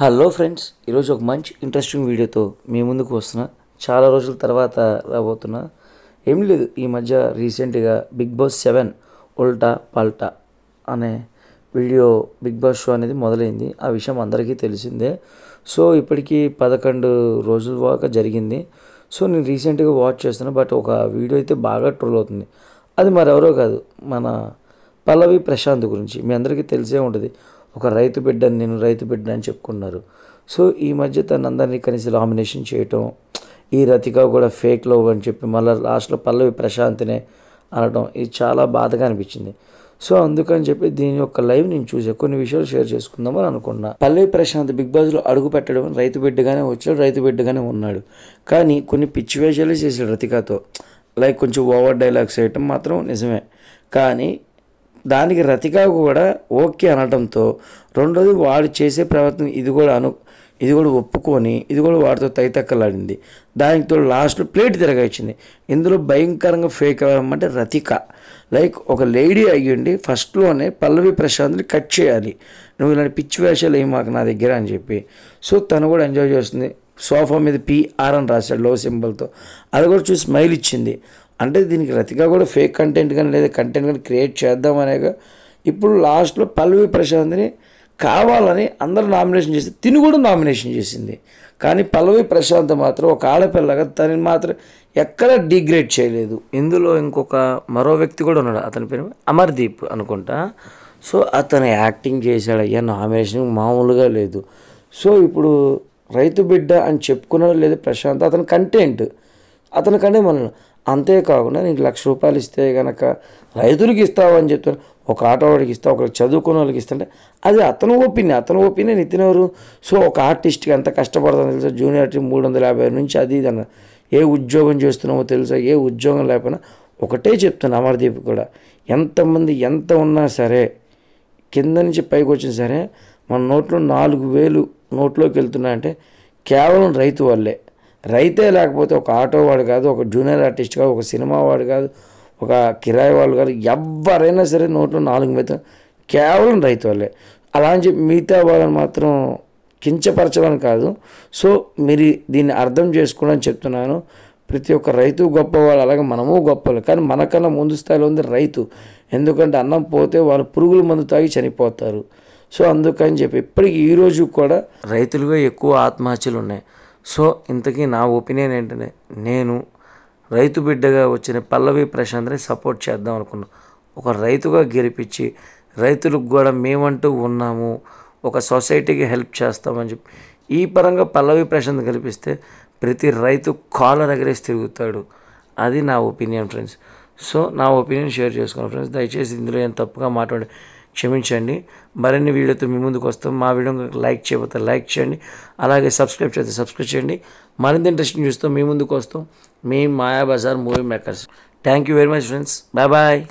hello friends ఈరోజు ఒక మంచి ఇంట్రెస్టింగ్ వీడియోతో మీ ముందుకు వస్తున్నా చాలా రోజుల తర్వాత రాబోతున్నా ఏం లేదు ఈ మధ్య రీసెంట్గా బిగ్ బాస్ సెవెన్ ఉల్టా పల్టా అనే వీడియో బిగ్ బాస్ షో అనేది మొదలైంది ఆ విషయం అందరికీ తెలిసిందే సో ఇప్పటికీ పదకొండు రోజుల దాకా జరిగింది సో నేను రీసెంట్గా వాచ్ చేస్తున్నా బట్ ఒక వీడియో అయితే బాగా ట్రోల్ అవుతుంది అది మరెవరో కాదు మన పల్లవి ప్రశాంత్ గురించి మీ అందరికీ తెలిసే ఉంటుంది ఒక రైతు బిడ్డ నేను రైతు బిడ్డ అని చెప్పుకున్నారు సో ఈ మధ్య తను అందరినీ కనీసం నామినేషన్ చేయటం ఈ రతిక కూడా ఫేక్ లవ్ అని చెప్పి మళ్ళీ లాస్ట్లో పల్లవి ప్రశాంత్నే అనడం ఇది చాలా బాధగా అనిపించింది సో అందుకని చెప్పి దీని యొక్క లైవ్ నేను చూసే కొన్ని విషయాలు షేర్ చేసుకుందామని అనుకున్నా పల్లవి ప్రశాంత్ బిగ్ బాస్లో అడుగు పెట్టడం రైతు బిడ్డగానే వచ్చాడు రైతు బిడ్డగానే ఉన్నాడు కానీ కొన్ని పిచ్చి వేషాలే చేశాడు రతికాతో లైక్ కొంచెం ఓవర్ డైలాగ్స్ వేయటం మాత్రం నిజమే కానీ దానికి రతికా కూడా ఓకే అనడంతో రెండోది వాడు చేసే ప్రవర్తన ఇది కూడా అను ఇది కూడా ఒప్పుకొని ఇది కూడా వాడితో తైతక్కలాడింది దానితో లాస్ట్లో ప్లేట్ తిరగచ్చింది ఇందులో భయంకరంగా ఫేక్ అవ్వమంటే రతిక లైక్ ఒక లేడీ అయ్యండి ఫస్ట్లోనే పల్లవి ప్రశాంత్ని కట్ చేయాలి నువ్వు ఇలాంటి పిచ్చి వేషాలు ఏం మాకు నా దగ్గర అని చెప్పి సో తను కూడా ఎంజాయ్ చేస్తుంది సోఫా మీద పిఆర్ అని రాశాడు లో సింబల్తో అది కూడా చూసి స్మైల్ ఇచ్చింది అంటే దీనికి రతిగా కూడా ఫేక్ కంటెంట్ కానీ లేదా కంటెంట్ కానీ క్రియేట్ చేద్దాం అనేగా ఇప్పుడు లాస్ట్లో పల్లవి ప్రశాంత్ని కావాలని అందరు నామినేషన్ చేసి తిని కూడా నామినేషన్ చేసింది కానీ పల్లవి ప్రశాంత్ మాత్రం ఒక ఆడపిల్లగా తనని మాత్రం ఎక్కడ డిగ్రేడ్ చేయలేదు ఇందులో ఇంకొక మరో వ్యక్తి కూడా ఉన్నాడు అతని పేరు అమర్దీప్ అనుకుంటా సో అతను యాక్టింగ్ చేశాడు అయ్యా నామినేషన్ మామూలుగా లేదు సో ఇప్పుడు రైతు బిడ్డ అని చెప్పుకున్నాడు లేదు ప్రశాంత్ అతని కంటెంట్ అతనికంటే మనం అంతేకాకుండా నీకు లక్ష రూపాయలు ఇస్తే కనుక రైతులకు ఇస్తావని చెప్తాను ఒక ఆటవాడికి ఇస్తా ఒకరికి చదువుకున్న వాళ్ళకి ఇస్తుంటే అది అతను ఒపీనియన్ అతను ఒపీనియన్ ఇచ్చినవారు సో ఒక ఆర్టిస్ట్కి ఎంత కష్టపడుతుందో తెలుసా జూనియర్ ఆర్టిస్ట్ మూడు వందల యాభై నుంచి అది ఇది అన్న ఏ ఉద్యోగం చేస్తున్నామో తెలుసా ఏ ఉద్యోగం లేకపోయినా ఒకటే చెప్తున్నా అమర్దీప్ కూడా ఎంతమంది ఎంత ఉన్నా సరే కింద నుంచి పైకి వచ్చిన సరే మన నోట్లో నాలుగు వేలు నోట్లోకి వెళ్తున్నాయంటే కేవలం రైతు వల్లే రైతే లేకపోతే ఒక ఆటో వాడు కాదు ఒక జూనియర్ ఆర్టిస్ట్ కాదు ఒక సినిమా వాడు కాదు ఒక కిరాయి వాళ్ళు కాదు ఎవరైనా సరే నోట్లో నాలుగు మీద కేవలం రైతు వాళ్ళే అలా అని చెప్పి మిగతా వాళ్ళని మాత్రం కించపరచడం కాదు సో మీరు దీన్ని అర్థం చేసుకోవడం చెప్తున్నాను ప్రతి ఒక్క రైతు గొప్పవాళ్ళు అలాగే మనము గొప్పలు కానీ మనకన్నా ముందు స్థాయిలో ఉంది రైతు ఎందుకంటే అన్నం పోతే వాళ్ళు పురుగుల మందు తాగి చనిపోతారు సో అందుకని చెప్పి ఇప్పటికీ ఈరోజు కూడా రైతులుగా ఎక్కువ ఆత్మహత్యలు ఉన్నాయి సో ఇంతకీ నా ఒపీనియన్ ఏంటంటే నేను రైతు బిడ్డగా వచ్చిన పల్లవి ప్రశాంత్ని సపోర్ట్ చేద్దాం అనుకున్నాను ఒక రైతుగా గెలిపించి రైతులకు కూడా మేమంటూ ఉన్నాము ఒక సొసైటీకి హెల్ప్ చేస్తామని చెప్పి ఈ పరంగా పల్లవి ప్రశాంత్ కల్పిస్తే ప్రతి రైతు కాలర్ ఎగరేసి తిరుగుతాడు అది నా ఒపీనియన్ ఫ్రెండ్స్ సో నా ఒపీనియన్ షేర్ చేసుకున్నాను ఫ్రెండ్స్ దయచేసి ఇందులో ఏం తప్పుగా మాట్లాడి క్షమించండి మరిన్ని వీడియోతో మీ ముందుకు వస్తాం మా వీడియో లైక్ చేయబోతే లైక్ చేయండి అలాగే సబ్స్క్రైబ్ చేస్తే సబ్స్క్రైబ్ చేయండి మరింత ఇంట్రెస్టింగ్ చూస్తూ మీ ముందుకు వస్తాం మీ Mayabazar movie makers thank you very much friends bye bye